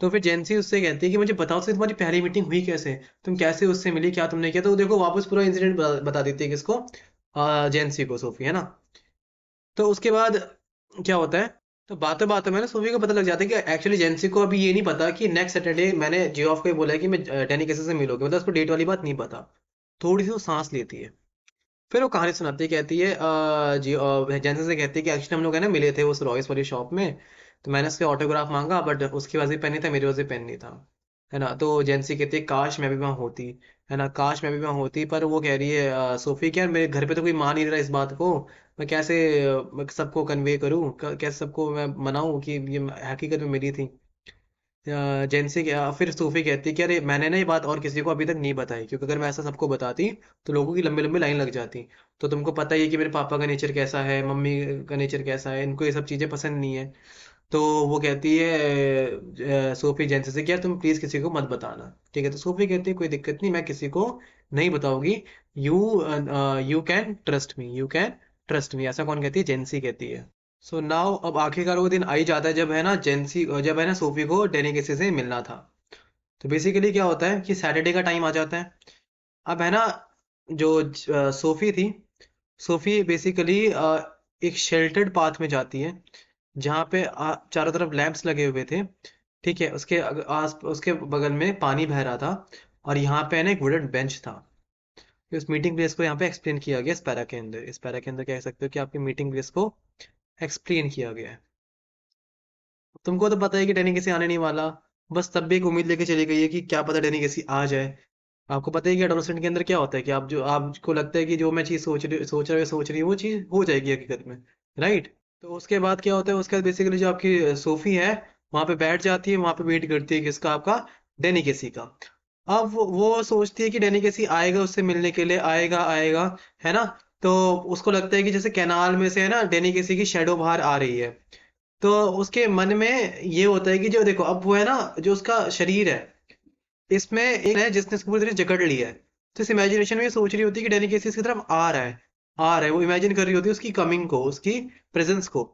तो फिर जेंसी उससे कहती है कि मुझे बताओ से तुम्हारी पहली मीटिंग हुई कैसे तुम कैसे उससे मिली क्या तुमने किया तो देखो वापस पूरा इंसिडेंट बता देती है किसको जेंसी को सोफी है ना तो उसके बाद क्या होता है तो बातों बातों में ना सोफी को पता लग जाता है कि एक्चुअली जेंसी को अभी ये नहीं पता कि नेक्स्ट सैटरडे मैंने जे ऑफ को ये बोला है कि मैं डैनी कैसे से मिलोगे मतलब उसको डेट वाली बात नहीं पता थोड़ी सी वो तो सांस लेती है फिर वो कहानी सुनाती है कहती है जी जेंसी से कहती है कि एक्चुअली हम लोग है ना मिले थे उस रॉयस वाली शॉप में तो मैंने उसके ऑटोग्राफ मांगा बट उसकी वजह पेन नहीं था मेरी वजह पेन नहीं था है ना तो जेंसी कहती है काश मैं भी वहाँ होती है ना काश मैं भी वहाँ होती पर वो कह रही है सोफी क्या मेरे घर पे तो कोई मान नहीं रहा इस बात को मैं कैसे सबको कन्वे करूँ कैसे सबको मैं मनाऊँ कि ये हकीकत में मेरी थी जैनसी के- फिर सूफी कहती कि अरे मैंने ना ये बात और किसी को अभी तक नहीं बताई क्योंकि अगर मैं ऐसा सबको बताती तो लोगों की लंबी लंबी लाइन लग जाती तो तुमको पता ही है कि मेरे पापा का नेचर कैसा है मम्मी का नेचर कैसा है इनको ये सब चीज़ें पसंद नहीं है तो वो कहती है सूफी जैनसी से कि यार तुम प्लीज़ किसी को मत बताना ठीक है तो सूफी कहती है कोई दिक्कत नहीं मैं किसी को नहीं बताऊंगी you you can trust me you can trust में ऐसा कौन कहती है जेंसी कहती है सो so नाउ अब आखिरकार वो दिन आई जाता है जब है ना जेंसी जब है ना सोफी को डेनिकेसी से मिलना था तो बेसिकली क्या होता है कि सैटरडे का टाइम आ जाता है अब है ना जो सोफी थी सोफी बेसिकली एक शेल्टर्ड पाथ में जाती है जहाँ पे चारों तरफ लैंप्स लगे हुए थे ठीक है उसके आस उसके बगल में पानी बह रहा था और यहाँ पे है ना एक वुडन बेंच था इस मीटिंग प्लेस को यहाँ पे एक्सप्लेन किया गया इस पैरा के अंदर इस पैरा के अंदर कह सकते हो कि आपकी मीटिंग प्लेस को एक्सप्लेन किया गया है तुमको तो पता है कि डेनी किसी आने नहीं वाला बस तब भी एक उम्मीद लेके चली गई है कि क्या पता डेनी किसी आ जाए आपको पता है कि एडोलसेंट के अंदर क्या होता है कि आप जो आपको लगता है कि जो मैं चीज़ सोच रही सोच रहा सोच रही वो चीज़ हो जाएगी हकीकत में राइट तो उसके बाद क्या होता है उसके बाद बेसिकली जो आपकी सोफी है वहां पे बैठ जाती है वहां पे वेट करती है किसका आपका डेनी केसी का अब वो सोचती है कि डेनी कैसी आएगा उससे मिलने के लिए आएगा आएगा है ना तो उसको लगता है कि जैसे कैनाल में से है ना कैसी की शेडो बाहर आ रही है तो उसके मन में ये होता है कि जो देखो अब वो है ना जो उसका शरीर है इसमें एक है जिसने उसको पूरी तरह जकड़ लिया है तो इस इमेजिनेशन में सोच रही होती है कि डेनी कैसी इसकी तरफ आ रहा है आ रहा है वो इमेजिन कर रही होती है उसकी कमिंग को उसकी प्रेजेंस को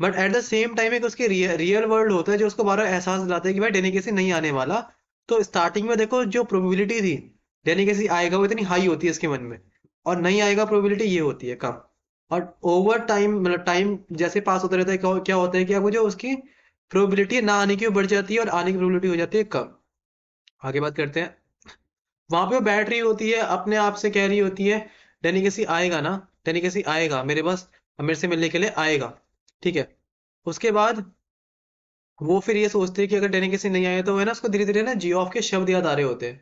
but at the same time एक उसके रियल वर्ल्ड होता है जो उसको बार एहसास दिलाता है कि भाई डेनी कैसी नहीं आने वाला तो स्टार्टिंग में देखो जो प्रोबेबिलिटी थी यानी कैसे आएगा वो इतनी हाई होती है इसके मन में और नहीं आएगा प्रोबेबिलिटी ये होती है कम और ओवर टाइम मतलब टाइम जैसे पास होता रहता है क्या होता है कि आपको जो उसकी प्रोबेबिलिटी ना आने की बढ़ जाती है और आने की प्रोबेबिलिटी हो जाती है कम आगे बात करते हैं वहां पे बैटरी होती है अपने आप से कह रही होती है कैसी आएगा ना कैसी आएगा मेरे पास मेरे से मिलने के लिए आएगा ठीक है उसके बाद वो फिर ये सोचते हैं कि अगर डेनिकेसी नहीं आया तो है ना उसको धीरे धीरे ना जियोफ के शब्द याद आ रहे होते हैं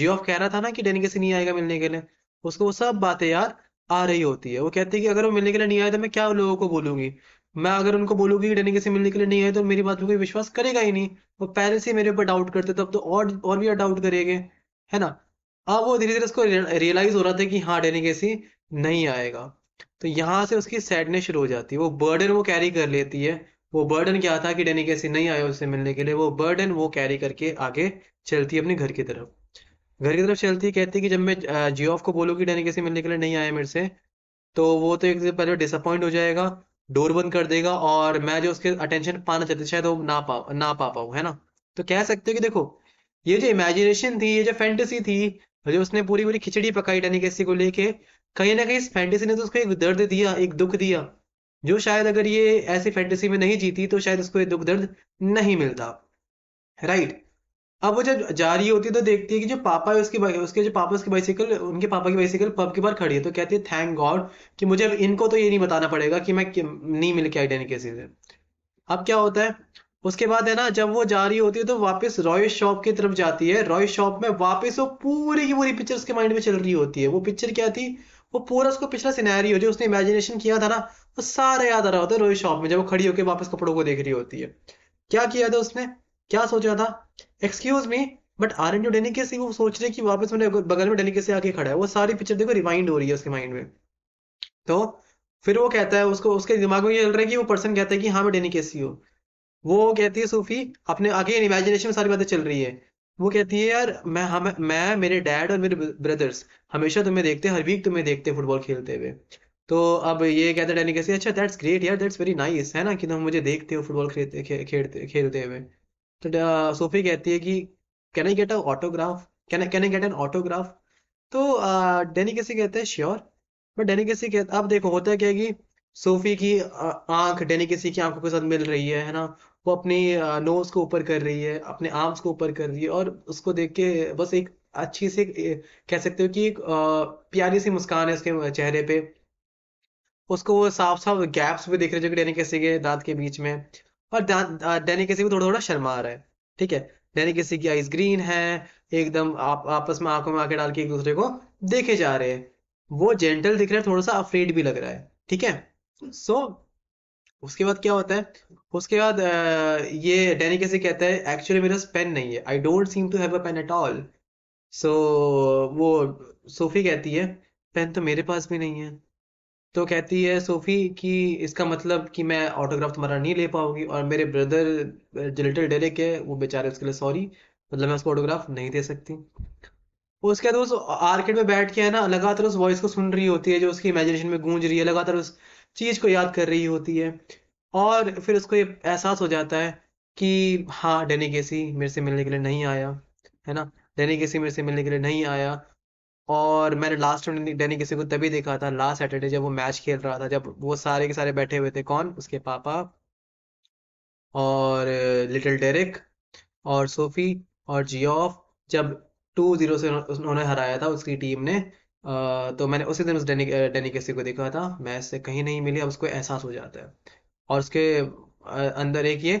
जियोफ कह रहा था ना कि डेनिकेसी नहीं आएगा मिलने के लिए उसको वो सब बातें याद आ रही होती है वो कहती है कि अगर वो मिलने के लिए नहीं आए तो मैं क्या लोगों को बोलूंगी मैं अगर उनको बोलूंगी कि डेनिकेसी मिलने के लिए नहीं आए तो मेरी बात पर कोई विश्वास करेगा ही नहीं वो पहले से मेरे ऊपर डाउट करते तब तो और और भी डाउट करेंगे है ना अब वो धीरे धीरे उसको रियलाइज हो रहा था कि हाँ डेनिकेसी नहीं आएगा तो यहाँ से उसकी सैडनेस शुरू हो जाती है वो बर्डन वो कैरी कर लेती है वो बर्डन क्या था कि डेनी कैसी नहीं आया उससे मिलने के लिए वो बर्डन वो कैरी करके आगे चलती है अपने घर की तरफ घर की तरफ चलती कहती है कि जब मैं जियोफ को बोलूँ कि डेनी कैसी मिलने के लिए नहीं आया मेरे से तो वो तो एक से पहले डिसअपॉइंट हो जाएगा डोर बंद कर देगा और मैं जो उसके अटेंशन पाना चाहती शायद वो ना पा ना पा पाऊँ है ना तो कह सकते हो कि देखो ये जो इमेजिनेशन थी ये जो फैंटेसी थी जो उसने पूरी पूरी खिचड़ी पकाई डेनी कैसी को लेके कहीं ना कहीं इस फैंटेसी ने तो उसको एक दर्द दिया एक दुख दिया जो शायद अगर ये ऐसी फैंटेसी में नहीं जीती तो शायद उसको ये दुख दर्द नहीं मिलता राइट अब वो जब जा रही होती है तो देखती है कि जो पापा है उसकी उसके जो पापा उसकी बाइसाइकिल उनके पापा की बाइसाइकिल पब के बाहर खड़ी है तो कहती है थैंक गॉड कि मुझे अब इनको तो ये नहीं बताना पड़ेगा कि मैं नहीं मिल के आई डैनी किसी से अब क्या होता है उसके बाद है ना जब वो जा रही होती है तो वापस रॉय शॉप की तरफ जाती है रॉय शॉप में वापस वो पूरी की पूरी पिक्चर उसके माइंड में चल रही होती है वो पिक्चर क्या थी वो पूरा उसको पिछला सिनेरियो जो उसने इमेजिनेशन किया था ना वो सारा याद आ रहा होता है रोहित शॉप में जब वो खड़ी होकर वापस कपड़ों को देख रही होती है क्या किया था उसने क्या सोचा था excuse me but are an you delicacy वो सोच रहे है कि वापस मैंने बगल में डेलीकेसी आके खड़ा है वो सारी पिक्चर देखो रिमाइंड हो रही है उसके माइंड में तो फिर वो कहता है उसको उसके दिमाग में ये चल रहा है कि वो पर्सन कहता है कि हाँ मैं डेनी कैसी हूँ वो कहती है सूफी अपने आगे इमेजिनेशन में सारी बातें चल रही है वो कहती है यार मैं हम मैं मेरे डैड और मेरे ब्रदर्स हमेशा तुम्हें देखते हर वीक तुम्हें देखते फुटबॉल खेलते हुए तो अब ये कहते डैनी कैसी अच्छा दैट्स ग्रेट यार दैट्स वेरी नाइस है ना कि तुम मुझे देखते हो फुटबॉल खेलते खेलते खेलते हुए तो सोफी कहती है कि can I get a autograph can can I get an autograph तो डैनी कैसी कहते हैं श्योर बट डैनी कैसी कहते अब देखो होता है क्या कि सोफी की आंख डेनी कैसी की आंखों के साथ मिल रही है है ना वो अपनी नोज को ऊपर कर रही है अपने आर्म्स को ऊपर कर रही है और उसको देख के बस एक अच्छी सी कह सकते हो कि एक प्यारी सी मुस्कान है उसके चेहरे पे उसको वो साफ साफ गैप्स भी देख रहे जो कि डैनी कैसी के दांत के बीच में और डैनी कैसी भी थोड़ा थोड़ा शर्मा रहा है ठीक है डैनी कैसी की आईज ग्रीन है एकदम आप आपस में आंखों में आके डाल के एक दूसरे को देखे जा रहे हैं वो जेंटल दिख रहा है थोड़ा सा अफ्रेड भी लग रहा है ठीक है सो so, उसके बाद क्या होता है उसके बाद ये डैनी कैसे कहता है एक्चुअली मेरे पास पेन नहीं है I don't seem to have a pen at all so वो सोफी कहती है पेन तो मेरे पास भी नहीं है तो कहती है सोफी कि इसका मतलब कि मैं ऑटोग्राफ तुम्हारा नहीं ले पाऊंगी और मेरे ब्रदर जो लिटिल डेरेक है वो बेचारे उसके लिए सॉरी मतलब मैं उसको ऑटोग्राफ नहीं दे सकती तो उसके बाद उस आर्केड में बैठ के है ना लगातार उस वॉइस को सुन रही होती है जो उसकी इमेजिनेशन में गूंज रही है लगातार उस चीज को याद कर रही होती है और फिर उसको ये एहसास हो जाता है कि हाँ डेनी केसी मेरे से मिलने के लिए नहीं आया है ना डेनी केसी मेरे से मिलने के लिए नहीं आया और मैंने लास्ट डेनी किसी को तभी देखा था लास्ट सैटरडे जब वो मैच खेल रहा था जब वो सारे के सारे बैठे हुए थे कौन उसके पापा और लिटिल डेरिक और सोफी और जियोफ जब टू जीरो से उन्होंने हराया था उसकी टीम ने तो मैंने उसी दिन उस डेनी डेनी केसी को देखा था मैच से कहीं नहीं मिली अब उसको एहसास हो जाता है और उसके अंदर एक ये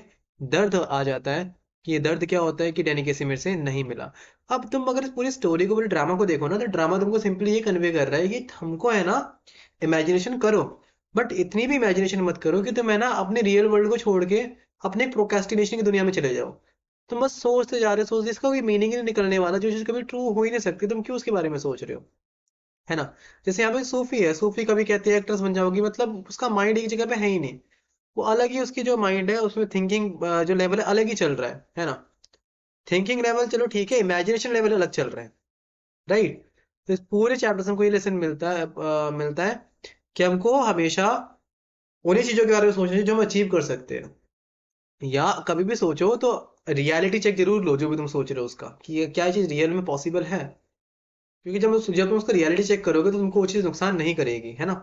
दर्द आ जाता है ये दर्द क्या होता है कि डैनी के मेरे से नहीं मिला अब तुम अगर इस पूरी स्टोरी को पूरे ड्रामा को देखो ना तो ड्रामा तुमको सिंपली ये कन्वे कर रहा है कि हमको है ना इमेजिनेशन करो बट इतनी भी इमेजिनेशन मत करो कि तुम है ना अपने रियल वर्ल्ड को छोड़ के अपने प्रोकेस्टिनेशन की दुनिया में चले जाओ तुम बस सोचते जा रहे हो सोचते इसका कोई मीनिंग ही नहीं निकलने वाला जो चीज़ कभी ट्रू हो ही नहीं सकती तुम क्यों उसके बारे में सोच रहे हो है ना जैसे यहाँ पे सूफी है सूफी कभी कहते हैं एक्ट्रेस बन जाओगी मतलब उसका माइंड एक जगह पे है ही नहीं वो अलग ही उसकी जो माइंड है उसमें थिंकिंग जो लेवल है अलग ही चल रहा है है ना थिंकिंग लेवल चलो ठीक है इमेजिनेशन लेवल अलग चल रहा है राइट तो इस पूरे चैप्टर से हमको ये लेसन मिलता है आ, मिलता है कि हमको हमेशा उन्हीं चीजों के बारे में सोचना चाहिए जो हम अचीव कर सकते हैं या कभी भी सोचो तो रियलिटी चेक जरूर लो जो भी तुम सोच रहे हो उसका कि ये क्या चीज रियल में पॉसिबल है क्योंकि जब जब तुम उसका रियलिटी चेक करोगे तो तुमको वो चीज नुकसान नहीं करेगी है ना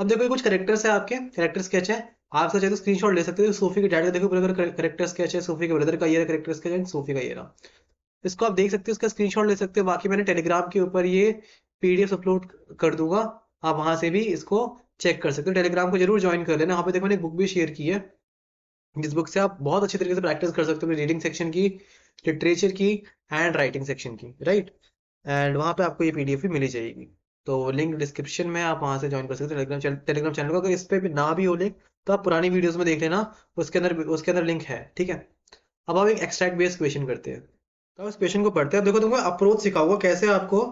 अब देखो ये कुछ करेक्टर्स है आपके करेक्टर स्केच है आप चाहे तो स्क्रीनशॉट ले सकते हो सूफी के डैड देखो ब्रदर करेक्टर स्केच है सूफी के ब्रदर का ये करेक्टर स्केच है सूफी का ये रहा इसको आप देख सकते हो उसका स्क्रीन ले सकते हो बाकी मैंने टेलीग्राम के ऊपर ये पीडीएफ अपलोड कर दूंगा आप वहां से भी इसको चेक कर सकते हो टेलीग्राम को जरूर ज्वाइन कर लेना यहाँ पे देखो मैंने एक बुक भी शेयर की है जिस बुक से आप बहुत अच्छे तरीके से प्रैक्टिस कर सकते हो रीडिंग सेक्शन की लिटरेचर की एंड राइटिंग सेक्शन की राइट एंड वहां पे आपको ये पीडीएफ भी मिली जाएगी तो लिंक डिस्क्रिप्शन में आप वहां से ज्वाइन कर सकते हो टेलीग्राम टेलीग्राम चैनल को अगर इस पर भी ना भी हो लिंक तो आप पुरानी वीडियोस में देख लेना उसके अंदर उसके अंदर लिंक है ठीक है अब आप एक एक्सट्रैक्ट बेस्ड क्वेश्चन करते हैं तो आप इस क्वेश्चन को पढ़ते हैं देखो तुमको अप्रोच सिखाऊंगा कैसे आपको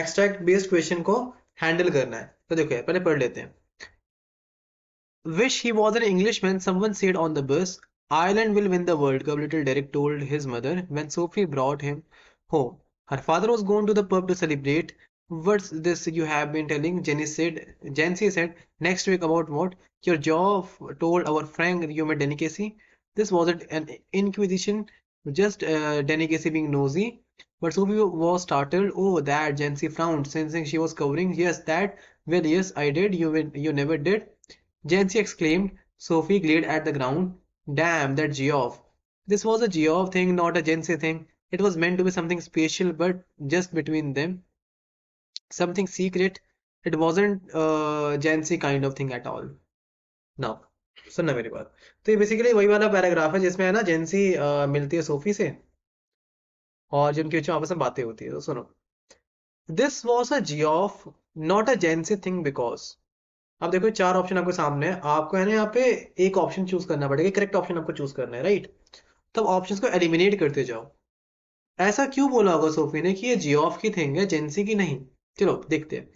एक्सट्रैक्ट बेस्ड क्वेश्चन को हैंडल करना है तो देखो पहले पढ़ लेते हैं Wish he was an Englishman, someone said on the bus. Ireland will win the World Cup, little Derek told his mother when Sophie brought him home. Her father was gone to the pub to celebrate. what's this you have been telling jenny said jency said next week about what your jaw told our frank you made delicacy this wasn't an inquisition just uh, delicacy being nosy but sophie was startled oh that jency frowned sensing she was covering yes that well yes i did you you never did jency exclaimed sophie glared at the ground damn that geoff this was a geoff thing not a jency thing it was meant to be something special but just between them something secret it wasn't uh, gen z kind of thing at all now सुनना मेरी बात तो ये बेसिकली वही वाला पैराग्राफ है जिसमें है ना जेंसी uh, मिलती है सोफी से और जिनके बीच आपस में बातें होती है तो सुनो this was a Geoff not a Jancie thing because अब देखो चार ऑप्शन आपके सामने है आपको है ना यहाँ पे एक ऑप्शन चूज करना पड़ेगा करेक्ट ऑप्शन आपको चूज करना है राइट तब ऑप्शंस को एलिमिनेट करते जाओ ऐसा क्यों बोला होगा सोफी ने कि ये जी ऑफ की थिंग है जेंसी की नहीं चलो देखते हैं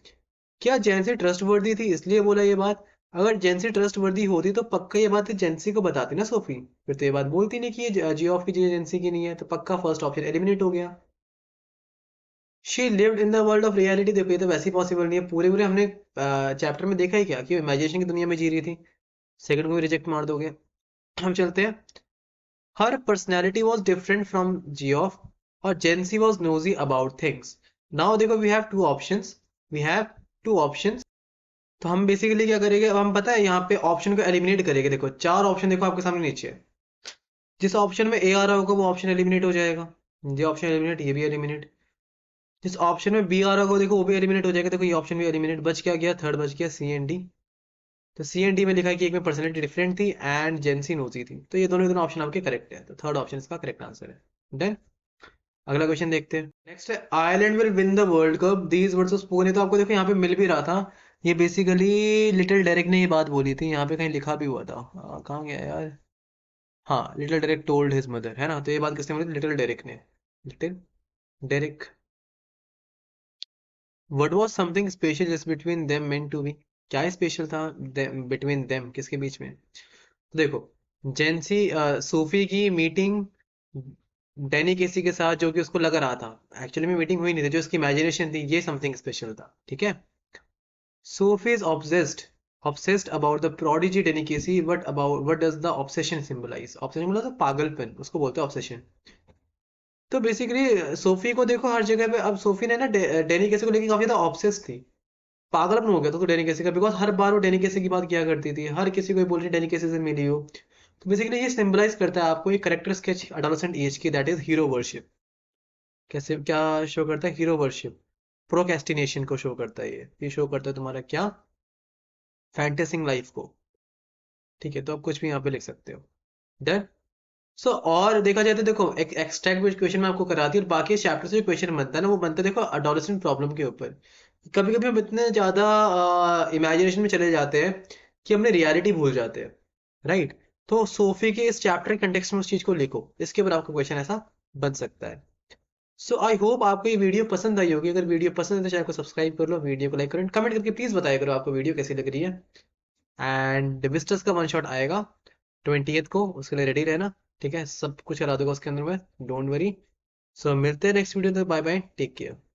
क्या जेंसी ट्रस्टवर्दी थी इसलिए बोला ये बात अगर जेंसी ट्रस्टवर्दी होती तो पक्का ये बात जेंसी को बताती ना सोफी फिर तो ये बात बोलती नहीं कि ये जी ऑफ की चीज की नहीं है तो पक्का फर्स्ट ऑप्शन एलिमिनेट हो गया she lived in the world of reality देखो ये तो वैसे पॉसिबल नहीं है पूरे पूरे हमने चैप्टर में देखा ही क्या कि इमेजिनेशन की दुनिया में जी रही थी सेकंड को भी रिजेक्ट मार दोगे हम चलते हैं हर personality was different from Geoff और Jancie was nosy about things now देखो we have two option we have two option तो हम बेसिकली क्या करेंगे हम पता है यहाँ पे ऑप्शन को एलिमिनेट करेंगे देखो चार ऑप्शन देखो आपके सामने नीचे जिस ऑप्शन में ए आ रहा होगा वो ऑप्शन एलिमिनेट हो जाएगा ये ऑप्शन एलिमिनेट ये भी एलिमिनेट जिस ऑप्शन में बी आ रहा होगा देखो वो भी एलिमिनेट हो जाएगा देखो ये ऑप्शन भी एलिमिनेट बच क्या गया थर्ड बच गया सी एन डी तो सी एन डी में लिखा है कि एक में पर्सनलिटी डिफरेंट थी एंड जेंसी नोजी थी तो ये दोनों दोनों ऑप्शन आपके तो करेक्ट है तो थर्ड ऑप्शन इसका करेक्ट आंसर है डन अगला क्वेश्चन देखते हैं नेक्स्ट है Ireland will win the world cup these words of तो आपको देखो यहाँ पे मिल भी रहा था ये बेसिकली लिटिल डायरेक्ट ने ये बात बोली थी यहाँ पे कहीं लिखा भी हुआ था हाँ, कहाँ गया यार हाँ little direct told his mother है ना तो ये बात किसने बोली लिटिल डायरेक्ट ने little direct what was something special is between them meant to be क्या स्पेशल था बिटवीन देम किसके बीच में तो देखो जेंसी सूफी की मीटिंग डैनी केसी के साथ जो कि उसको लग रहा था एक्चुअली में मीटिंग हुई नहीं थी जो उसकी इमेजिनेशन थी ये समथिंग स्पेशल था ठीक है Sophie is obsessed obsessed about the prodigy Danny Casey what about what does the obsession symbolize obsession बोला था पागलपन उसको बोलते हैं ऑब्सेशन तो बेसिकली सोफी को देखो हर जगह पे अब सोफी ने ना डेनी केसी को लेकर काफी ज्यादा ऑब्सेस थी पागलपन हो गया था तो डेनी केसी का बिकॉज हर बार वो डेनी केसी की बात किया करती थी हर किसी को बोल रही डेनी केसी से मिली हो तो बेसिकली ये सिंबलाइज करता है आपको एक करेक्टर स्केच अडोलसेंट एज की दैट इज हीरो वर्शिप कैसे क्या शो करता है हीरो वर्शिप प्रोकेस्टिनेशन को शो करता है ये ये शो करता है तुम्हारा क्या फैंटेसिंग लाइफ को ठीक है तो आप कुछ भी यहाँ पे लिख सकते हो डन सो so, और देखा जाए तो देखो एक एक्सट्रैक्ट भी क्वेश्चन में आपको करा दी और बाकी चैप्टर से जो क्वेश्चन बनता है ना वो बनता है देखो अडोलसेंट प्रॉब्लम के ऊपर कभी कभी हम इतने ज़्यादा इमेजिनेशन में चले जाते हैं कि हमने रियलिटी भूल जाते हैं राइट right? तो सोफी के इस चैप्टर कंटेक्स में उस चीज को लिखो इसके ऊपर आपका क्वेश्चन ऐसा बन सकता है सो आई होप आपको ये वीडियो पसंद आई होगी अगर वीडियो पसंद है तो चैनल को सब्सक्राइब कर लो वीडियो को लाइक करो कमेंट करके प्लीज बताया करो आपको वीडियो कैसी लग रही है एंड विस्टर्स का वन शॉट आएगा ट्वेंटी को उसके लिए रेडी रहना ठीक है सब कुछ करा दूंगा उसके अंदर में डोंट वरी सो मिलते हैं नेक्स्ट वीडियो तक बाय बाय टेक केयर